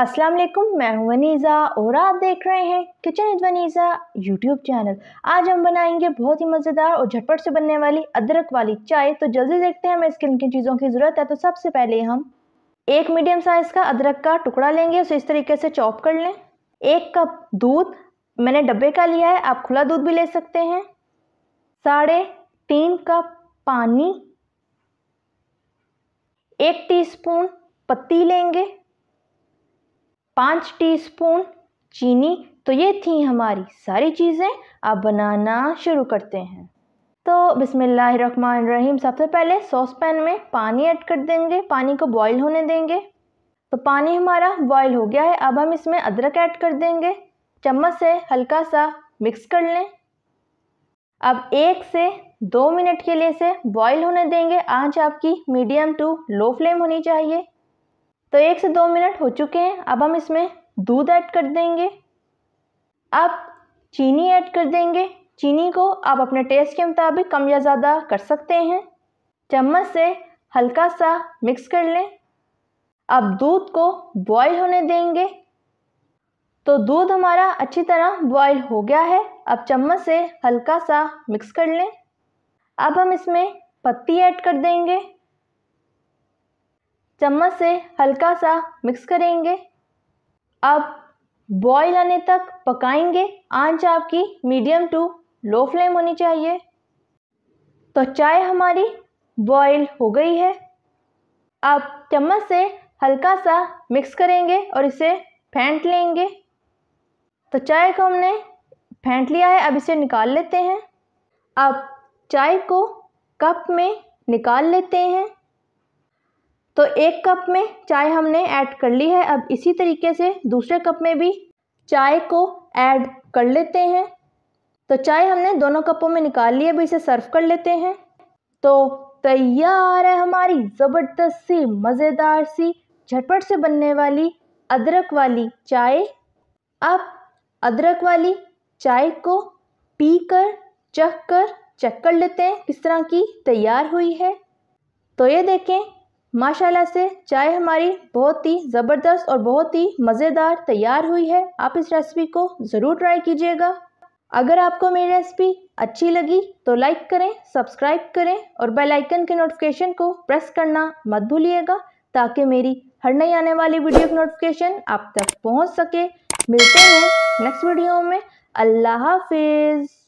अस्सलाम वालेकुम मैं हूं वनीज़ा और आप देख रहे हैं kitchen with Vaneeza YouTube channel आज हम बनाएंगे बहुत ही मज़ेदार और झटपट से बनने वाली अदरक वाली चाय तो जल्दी देखते हैं हमें इसके किन किन चीज़ों की ज़रूरत है तो सबसे पहले हम एक मीडियम साइज़ का अदरक का टुकड़ा लेंगे उसे इस तरीके से चॉप कर लें एक कप दूध मैंने डब्बे का लिया है आप खुला दूध भी ले सकते हैं साढ़े तीन कप पानी एक टीस्पून पत्ती लेंगे पाँच टीस्पून चीनी तो ये थी हमारी सारी चीज़ें अब बनाना शुरू करते हैं तो बसमीम सबसे पहले सॉस पैन में पानी ऐड कर देंगे पानी को बॉईल होने देंगे तो पानी हमारा बॉईल हो गया है अब हम इसमें अदरक ऐड कर देंगे चम्मच से हल्का सा मिक्स कर लें अब एक से दो मिनट के लिए इसे बॉईल होने देंगे आंच आपकी मीडियम टू लो फ्लेम होनी चाहिए तो एक से दो मिनट हो चुके हैं अब हम इसमें दूध ऐड कर देंगे अब चीनी ऐड कर देंगे चीनी को आप अपने टेस्ट के मुताबिक कम या ज़्यादा कर सकते हैं चम्मच से हल्का सा मिक्स कर लें अब दूध को बॉईल होने देंगे तो दूध हमारा अच्छी तरह बॉईल हो गया है अब चम्मच से हल्का सा मिक्स कर लें अब हम इसमें पत्ती ऐड कर देंगे चम्मच से हल्का सा मिक्स करेंगे अब बॉईल आने तक पकाएंगे आंच आपकी मीडियम टू लो फ्लेम होनी चाहिए तो चाय हमारी बॉईल हो गई है अब चम्मच से हल्का सा मिक्स करेंगे और इसे फेंट लेंगे तो चाय को हमने फेंट लिया है अब इसे निकाल लेते हैं अब चाय को कप में निकाल लेते हैं तो एक कप में चाय हमने ऐड कर ली है अब इसी तरीके से दूसरे कप में भी चाय को ऐड कर लेते हैं तो चाय हमने दोनों कपों में निकाल ली है इसे सर्व कर लेते हैं तो तैयार है हमारी ज़बरदस्त सी मज़ेदार सी झटपट से बनने वाली अदरक वाली चाय अब अदरक वाली चाय को पी कर चख कर चेक कर लेते हैं किस तरह की तैयार हुई है तो ये देखें माशाल्लाह से चाय हमारी बहुत ही ज़बरदस्त और बहुत ही मज़ेदार तैयार हुई है आप इस रेसिपी को ज़रूर ट्राई कीजिएगा अगर आपको मेरी रेसिपी अच्छी लगी तो लाइक करें सब्सक्राइब करें और बेल आइकन के नोटिफिकेशन को प्रेस करना मत भूलिएगा ताकि मेरी हर नई आने वाली वीडियो की नोटिफिकेशन आप तक पहुंच सके मिलते हैं नेक्स्ट वीडियो में अल्लाह हाफिज़